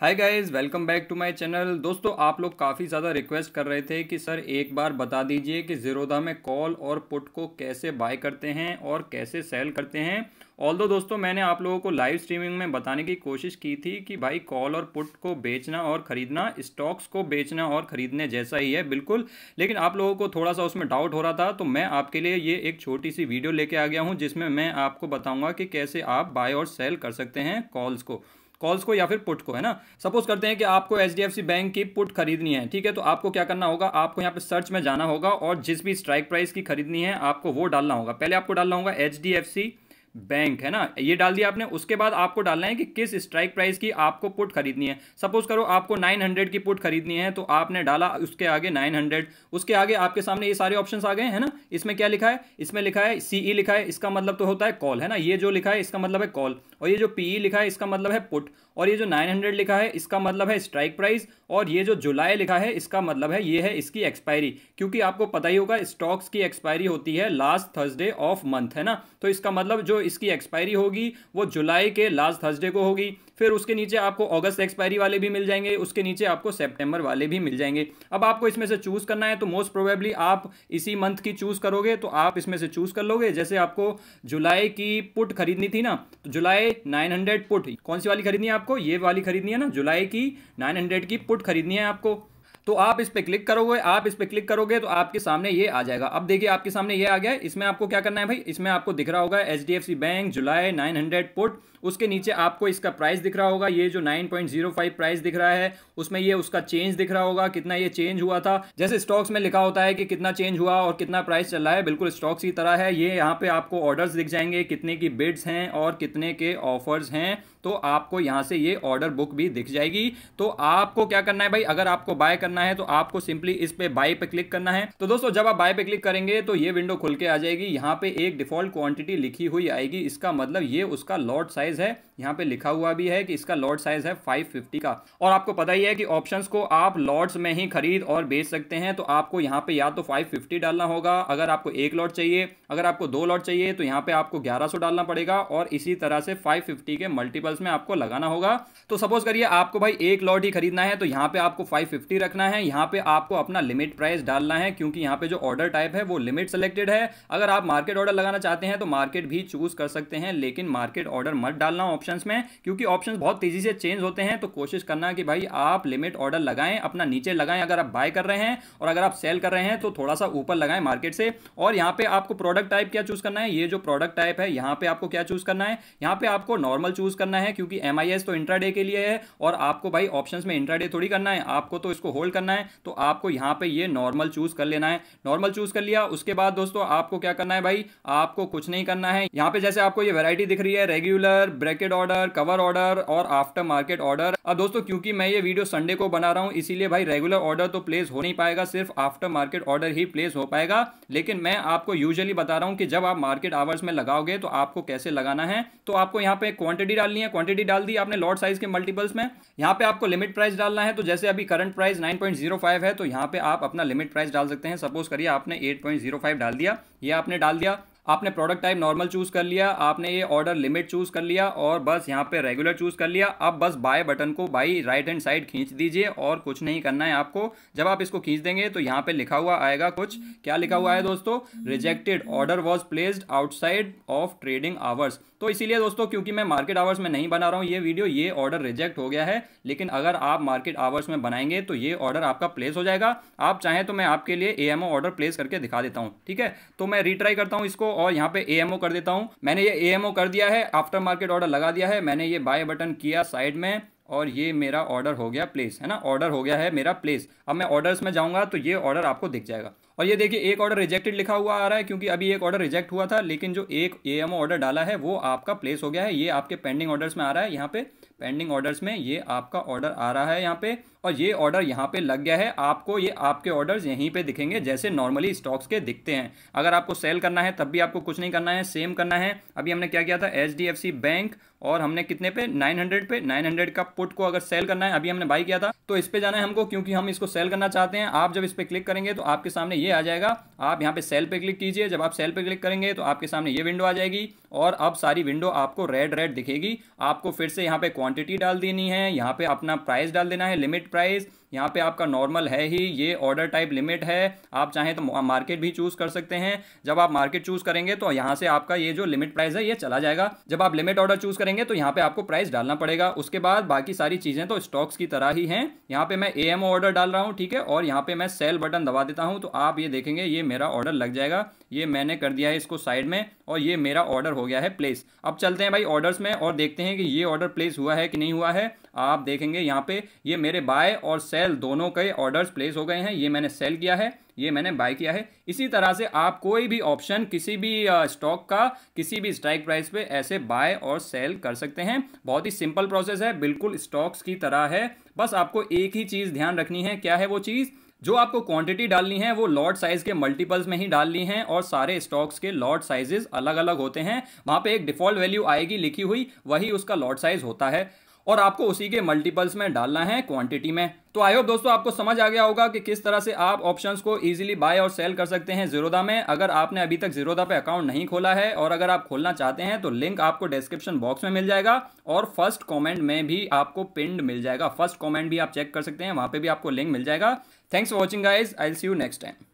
hi guys welcome back to my channel दोस्तों आप लोग काफ़ी ज़्यादा रिक्वेस्ट कर रहे थे कि सर एक बार बता दीजिए कि ज़ीरोधा में कॉल और पुट को कैसे बाय करते हैं और कैसे सेल करते हैं ऑल दो दोस्तों मैंने आप लोगों को लाइव स्ट्रीमिंग में बताने की कोशिश की थी कि भाई कॉल और पुट को बेचना और ख़रीदना स्टॉक्स को बेचना और ख़रीदने जैसा ही है बिल्कुल लेकिन आप लोगों को थोड़ा सा उसमें डाउट हो रहा था तो मैं आपके लिए ये एक छोटी सी वीडियो लेके आ गया हूँ जिसमें मैं आपको बताऊँगा कि कैसे आप बाय और सेल कर सकते हैं कॉल्स को कॉल्स को या फिर पुट को है ना सपोज करते हैं कि आपको एच बैंक की पुट खरीदनी है ठीक है तो आपको क्या करना होगा आपको यहाँ पे सर्च में जाना होगा और जिस भी स्ट्राइक प्राइस की खरीदनी है आपको वो डालना होगा पहले आपको डालना होगा H D F C bank है ना ये डाल दिया आपने उसके बाद आपको डालना है कि किस स्ट्राइक प्राइस की आपको पुट खरीदनी है सपोज करो आपको 900 की पुट खरीदनी है तो आपने डाला उसके आगे 900 उसके आगे आपके सामने ये सारे ऑप्शंस आ गए हैं ना इसमें क्या लिखा है इसमें लिखा है सीई e लिखा है इसका मतलब तो होता है कॉल है ना ये जो लिखा है इसका मतलब है कॉल और ये जो पीई e लिखा है इसका मतलब है पुट और ये जो 900 लिखा है इसका मतलब है स्ट्राइक प्राइस और ये जो जुलाई लिखा है इसका मतलब है ये है इसकी एक्सपायरी क्योंकि आपको पता ही होगा स्टॉक्स की एक्सपायरी होती है लास्ट थर्सडे ऑफ मंथ है ना तो इसका मतलब जो इसकी एक्सपायरी होगी वो जुलाई के लास्ट थर्सडे को होगी फिर उसके नीचे आपको अगस्त एक्सपायरी वाले भी मिल जाएंगे उसके नीचे आपको सेप्टेम्बर वाले भी मिल जाएंगे अब आपको इसमें से चूज़ करना है तो मोस्ट प्रोबेबली आप इसी मंथ की चूज़ करोगे तो आप इसमें से चूज़ कर लोगे जैसे आपको जुलाई की पुट खरीदनी थी ना तो जुलाई नाइन पुट कौन सी वाली खरीदनी है आपको ये वाली खरीदनी है ना जुलाई की नाइन की पुट खरीदनी है आपको तो आप इस पर क्लिक करोगे आप इस पर क्लिक करोगे तो आपके सामने ये आ जाएगा अब देखिए आपके सामने ये आ गया है इसमें आपको क्या करना है भाई इसमें आपको दिख रहा होगा एच बैंक जुलाई नाइन हंड्रेड पुट उसके नीचे आपको इसका प्राइस दिख रहा होगा ये जो 9.05 प्राइस दिख रहा है उसमें ये उसका चेंज दिख रहा होगा कितना ये चेंज हुआ था जैसे स्टॉक्स में लिखा होता है कि कितना चेंज हुआ और कितना प्राइस चल रहा है बिल्कुल स्टॉक्स की तरह है ये यहाँ पे आपको ऑर्डर्स दिख जाएंगे कितने की बिड्स हैं और कितने के ऑफर्स हैं तो आपको यहां से ये ऑर्डर बुक भी दिख जाएगी तो आपको क्या करना है भाई अगर आपको बाय करना है तो आपको सिंपली इस पे बाय पे क्लिक करना है तो दोस्तों जब आप बाय पे क्लिक करेंगे तो ये विंडो खुल के आ जाएगी यहां पे एक डिफॉल्ट क्वांटिटी लिखी हुई आएगी इसका मतलब ये उसका लॉट साइज है यहाँ पे लिखा हुआ भी है कि इसका लॉट साइज है 550 का और आपको पता ही है कि ऑप्शंस को आप लॉट्स में ही खरीद और बेच सकते हैं तो आपको यहाँ पे या तो 550 डालना होगा अगर आपको एक लॉट चाहिए अगर आपको दो लॉट चाहिए तो यहाँ पे आपको 1100 डालना पड़ेगा और इसी तरह से 550 के मल्टीपल मल्टीपल्स में आपको लगाना होगा तो सपोज करिए आपको भाई एक लॉट ही खरीदना है तो यहाँ पे आपको 550 रखना है यहाँ पे आपको अपना लिमिट प्राइस डालना है क्योंकि यहाँ पे जो ऑर्डर टाइप है वो लिमिट सेलेक्टेड है अगर आप मार्केट ऑर्डर लगाना चाहते हैं तो मार्केट भी चूज कर सकते हैं लेकिन मार्केट ऑर्डर मत डालना ऑप्शन में क्योंकि ऑप्शन बहुत तेजी से चेंज होते हैं तो कोशिश करना कि भाई आप लिमिट ऑर्डर लगाएं अपना नीचे लगाएं अगर आप बाय कर रहे हैं और अगर आप सेल कर रहे हैं तो थोड़ा सा ऊपर लगाएं मार्केट से और यहाँ पे आपको प्रोडक्ट टाइप क्या चूज करना है ये जो प्रोडक्ट टाइप है यहाँ पे आपको क्या चूज करना है यहाँ पे आपको नॉर्मल चूज करना है करना है क्योंकि एम तो इंट्राडे के लिए है और आपको भाई ऑप्शंस में इंट्राडे थोड़ी करना है आपको तो इसको होल्ड करना है तो आपको यहाँ पे ये नॉर्मल चूज कर लेना है नॉर्मल चूज कर लिया उसके बाद दोस्तों आपको क्या करना है भाई आपको कुछ नहीं करना है यहाँ पे जैसे आपको ये वेरायटी दिख रही है regular bracket order cover order और आफ्टर मार्केट ऑर्डर अब दोस्तों क्योंकि मैं ये वीडियो संडे को बना रहा हूँ इसीलिए भाई रेगुलर ऑर्डर तो प्लेस हो नहीं पाएगा सिर्फ आफ्टर मार्केट ऑर्डर ही प्लेस हो पाएगा लेकिन मैं आपको यूजली बता रहा हूँ कि जब आप मार्केट आवर्स में लगाओगे तो आपको कैसे लगाना है तो आपको यहाँ पे क्वांटिटी डालनी है क्वांटिटी डाल दी आपने लॉट साइज के मल्टीपल्स में यहाँ पे आपको लिमिट प्राइस डालना है तो जैसे अभी करंट प्राइस नाइन है तो यहाँ पे आप अपना लिमिट प्राइस डाल सकते हैं सपोज करिए आपने एट डाल दिया ये आपने डाल दिया आपने प्रोडक्ट टाइप नॉर्मल चूज़ कर लिया आपने ये ऑर्डर लिमिट चूज़ कर लिया और बस यहाँ पे रेगुलर चूज़ कर लिया अब बस बाय बटन को बाई राइट हैंड साइड खींच दीजिए और कुछ नहीं करना है आपको जब आप इसको खींच देंगे तो यहाँ पे लिखा हुआ आएगा कुछ क्या लिखा हुआ है दोस्तों rejected order was placed outside of trading hours तो इसीलिए दोस्तों क्योंकि मैं मार्केट आवर्स में नहीं बना रहा हूँ ये वीडियो ये ऑर्डर रिजेक्ट हो गया है लेकिन अगर आप मार्केट आवर्स में बनाएंगे तो ये ऑर्डर आपका प्लेस हो जाएगा आप चाहें तो मैं आपके लिए ए ऑर्डर प्लेस करके दिखा देता हूँ ठीक है तो मैं रिट्राई करता हूँ इसको और यहाँ पे ए कर देता हूँ मैंने ये ए कर दिया है आफ्टर मार्केट ऑर्डर लगा दिया है मैंने ये बाय बटन किया साइड में और ये मेरा ऑर्डर हो गया प्लेस है ना ऑर्डर हो गया है मेरा प्लेस अब मैं ऑर्डर्स में जाऊँगा तो ये ऑर्डर आपको दिख जाएगा और ये देखिए एक ऑर्डर रिजेक्टेड लिखा हुआ आ रहा है क्योंकि अभी एक ऑर्डर रिजेक्ट हुआ था लेकिन जो एक ए ऑर्डर डाला है वो आपका प्लेस हो गया है ये आपके पेंडिंग ऑर्डर्स में आ रहा है यहाँ पे पेंडिंग ऑर्डर्स में ये आपका ऑर्डर आ रहा है यहाँ पे और ये ऑर्डर यहाँ पे लग गया है आपको ये आपके ऑर्डर्स यहीं पे दिखेंगे जैसे नॉर्मली स्टॉक्स के दिखते हैं अगर आपको सेल करना है तब भी आपको कुछ नहीं करना है सेम करना है अभी हमने क्या किया था एच बैंक और हमने कितने पे 900 पे 900 का पुट को अगर सेल करना है अभी हमने बाई किया था तो इस पर जाना है हमको क्योंकि हम इसको सेल करना चाहते हैं आप जब इस पर क्लिक करेंगे तो आपके सामने ये ये आ जाएगा आप यहाँ पे सेल पे क्लिक कीजिए जब आप सेल पे क्लिक करेंगे तो आपके सामने ये विंडो आ जाएगी और अब सारी विंडो आपको रेड रेड दिखेगी आपको फिर से यहाँ पे क्वांटिटी डाल देनी है यहाँ पे अपना प्राइस डाल देना है लिमिट प्राइस यहाँ पे आपका नॉर्मल है ही ये ऑर्डर टाइप लिमिट है आप चाहें तो मार्केट भी चूज़ कर सकते हैं जब आप मार्केट चूज़ करेंगे तो यहाँ से आपका ये जो लिमिट प्राइस है ये चला जाएगा जब आप लिमिट ऑर्डर चूज़ करेंगे तो यहाँ पे आपको प्राइस डालना पड़ेगा उसके बाद बाकी सारी चीज़ें तो स्टॉक्स की तरह ही हैं यहाँ पर मैं ए ऑर्डर डाल रहा हूँ ठीक है और यहाँ पर मैं सेल बटन दबा देता हूँ तो आप ये देखेंगे ये मेरा ऑर्डर लग जाएगा ये मैंने कर दिया है इसको साइड में और ये मेरा ऑर्डर हो गया है प्लेस अब चलते हैं भाई ऑर्डर्स में और देखते हैं कि ये ऑर्डर प्लेस हुआ है कि नहीं हुआ है आप देखेंगे यहाँ पे ये मेरे बाय और सेल सेल दोनों के ऑर्डर्स प्लेस हो गए हैं ये मैंने सेल किया है ये मैंने बाय किया है इसी तरह से आप कोई भी ऑप्शन किसी भी स्टॉक का किसी भी स्ट्राइक प्राइस पे ऐसे बाय और सेल कर सकते हैं बहुत ही सिंपल प्रोसेस है बिल्कुल स्टॉक्स की तरह है बस आपको एक ही चीज़ ध्यान रखनी है क्या है वो चीज़ जो आपको क्वांटिटी डालनी है वो लॉट साइज के मल्टीपल्स में ही डालनी है और सारे स्टॉक्स के लॉट साइजेस अलग अलग होते हैं वहाँ पे एक डिफॉल्ट वैल्यू आएगी लिखी हुई वही उसका लॉट साइज होता है और आपको उसी के मल्टीपल्स में डालना है क्वांटिटी में तो आई होप दोस्तों आपको समझ आ गया होगा कि किस तरह से आप ऑप्शंस को इजीली बाय और सेल कर सकते हैं जीरोदा में अगर आपने अभी तक जीरोदा पे अकाउंट नहीं खोला है और अगर आप खोलना चाहते हैं तो लिंक आपको डिस्क्रिप्शन बॉक्स में मिल जाएगा और फर्स्ट कॉमेंट में भी आपको पिंड मिल जाएगा फर्स्ट कॉमेंट भी आप चेक कर सकते हैं वहां पर भी आपको लिंक मिल जाएगा thanks for watching guys I see you next time